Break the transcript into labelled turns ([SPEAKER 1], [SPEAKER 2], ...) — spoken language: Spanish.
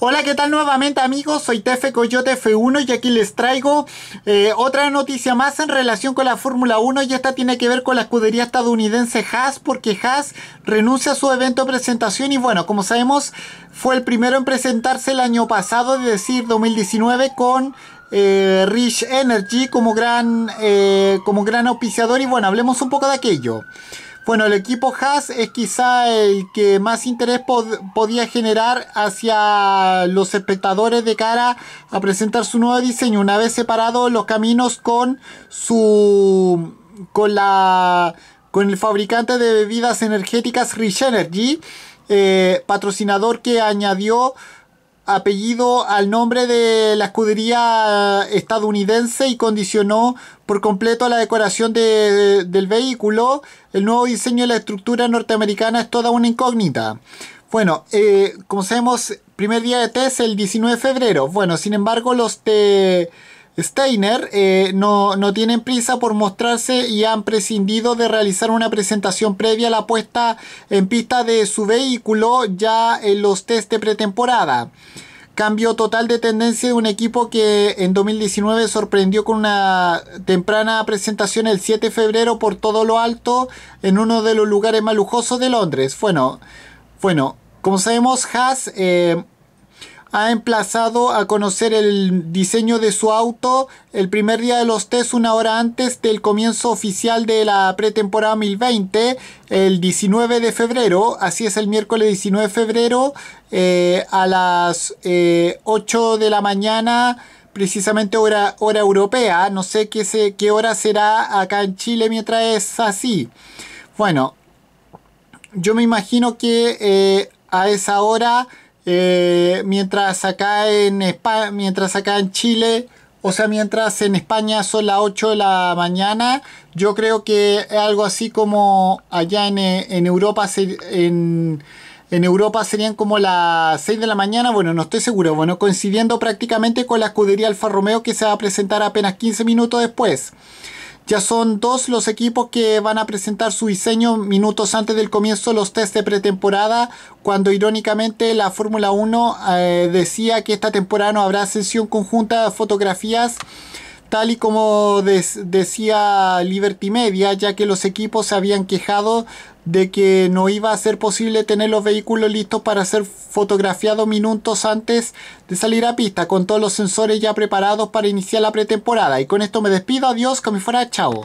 [SPEAKER 1] Hola, ¿qué tal nuevamente amigos? Soy Tefe Coyote F1 y aquí les traigo eh, otra noticia más en relación con la Fórmula 1 y esta tiene que ver con la escudería estadounidense Haas porque Haas renuncia a su evento de presentación y bueno, como sabemos fue el primero en presentarse el año pasado, es decir, 2019 con... Eh, Rich Energy como gran, eh, como gran auspiciador y bueno, hablemos un poco de aquello. Bueno, el equipo Haas es quizá el que más interés podía generar hacia los espectadores de cara a presentar su nuevo diseño. Una vez separados los caminos con su. con la. con el fabricante de bebidas energéticas Rich Energy. Eh, patrocinador que añadió apellido al nombre de la escudería estadounidense y condicionó por completo la decoración del vehículo. El nuevo diseño de la estructura norteamericana es toda una incógnita. Bueno, eh, como sabemos, primer día de test el 19 de febrero. Bueno, sin embargo, los de... Steiner eh, no, no, tienen prisa por mostrarse y han prescindido de realizar una presentación previa a la puesta en pista de su vehículo ya en los test de pretemporada. Cambio total de tendencia de un equipo que en 2019 sorprendió con una temprana presentación el 7 de febrero por todo lo alto en uno de los lugares más lujosos de Londres. Bueno, bueno como sabemos, Haas... Eh, ha emplazado a conocer el diseño de su auto el primer día de los test una hora antes del comienzo oficial de la pretemporada 2020, el 19 de febrero, así es el miércoles 19 de febrero eh, a las 8 eh, de la mañana precisamente hora, hora europea, no sé qué, qué hora será acá en Chile mientras es así. Bueno, yo me imagino que eh, a esa hora eh, mientras acá en mientras acá en Chile, o sea, mientras en España son las 8 de la mañana, yo creo que algo así como allá en, eh, Europa en, en Europa serían como las 6 de la mañana, bueno, no estoy seguro, bueno, coincidiendo prácticamente con la escudería Alfa Romeo que se va a presentar apenas 15 minutos después. Ya son dos los equipos que van a presentar su diseño minutos antes del comienzo de los test de pretemporada, cuando irónicamente la Fórmula 1 eh, decía que esta temporada no habrá sesión conjunta de fotografías tal y como decía Liberty Media, ya que los equipos se habían quejado de que no iba a ser posible tener los vehículos listos para ser fotografiados minutos antes de salir a pista, con todos los sensores ya preparados para iniciar la pretemporada. Y con esto me despido, adiós, que me fuera, chao.